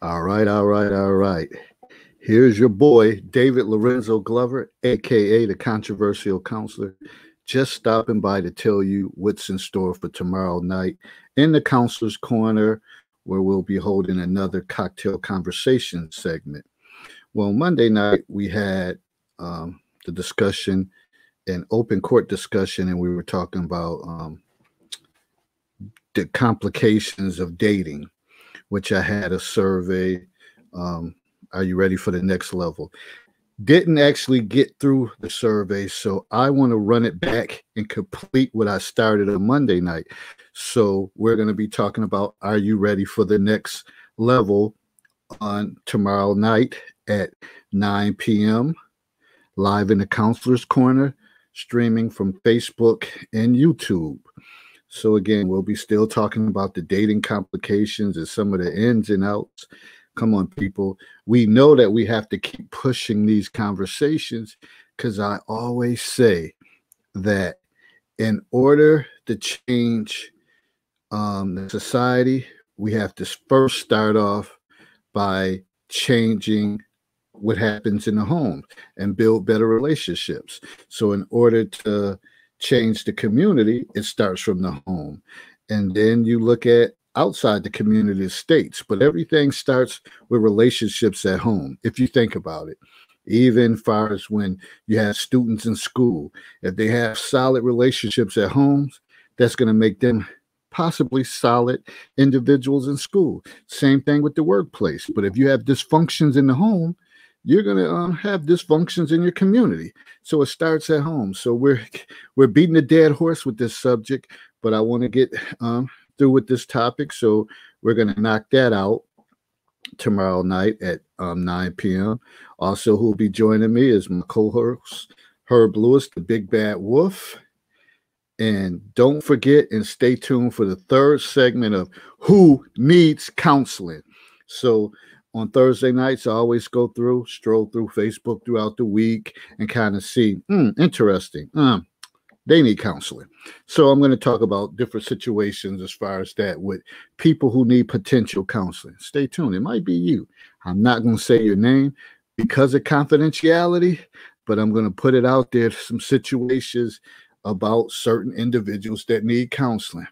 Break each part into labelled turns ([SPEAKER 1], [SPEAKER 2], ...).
[SPEAKER 1] All right, all right, all right. Here's your boy, David Lorenzo Glover, aka the controversial counselor, just stopping by to tell you what's in store for tomorrow night in the counselor's corner, where we'll be holding another cocktail conversation segment. Well, Monday night we had um, the discussion, an open court discussion, and we were talking about um, the complications of dating which I had a survey. Um, are you ready for the next level? Didn't actually get through the survey, so I want to run it back and complete what I started on Monday night. So we're going to be talking about are you ready for the next level on tomorrow night at 9 p.m. live in the counselor's corner, streaming from Facebook and YouTube. So, again, we'll be still talking about the dating complications and some of the ins and outs. Come on, people. We know that we have to keep pushing these conversations because I always say that in order to change um, the society, we have to first start off by changing what happens in the home and build better relationships. So, in order to change the community, it starts from the home. And then you look at outside the community of states, but everything starts with relationships at home, if you think about it. Even far as when you have students in school, if they have solid relationships at homes, that's going to make them possibly solid individuals in school. Same thing with the workplace. But if you have dysfunctions in the home, you're going to um, uh, have dysfunctions in your community. So it starts at home. So we're we're beating a dead horse with this subject, but I want to get um, through with this topic. So we're going to knock that out tomorrow night at um, 9 p.m. Also, who will be joining me is my co-host Herb Lewis, the Big Bad Wolf. And don't forget and stay tuned for the third segment of Who Needs Counseling. So on Thursday nights, I always go through, stroll through Facebook throughout the week and kind of see, mm, interesting. Mm, they need counseling. So I'm going to talk about different situations as far as that with people who need potential counseling. Stay tuned. It might be you. I'm not going to say your name because of confidentiality, but I'm going to put it out there some situations about certain individuals that need counseling.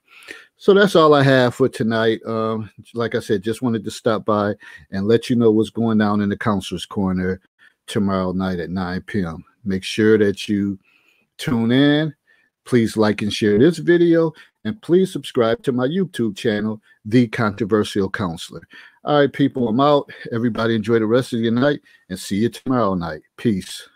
[SPEAKER 1] So that's all I have for tonight. Um, like I said, just wanted to stop by and let you know what's going down in the counselor's corner tomorrow night at 9 p.m. Make sure that you tune in. Please like and share this video and please subscribe to my YouTube channel, The Controversial Counselor. All right, people, I'm out. Everybody enjoy the rest of your night and see you tomorrow night. Peace.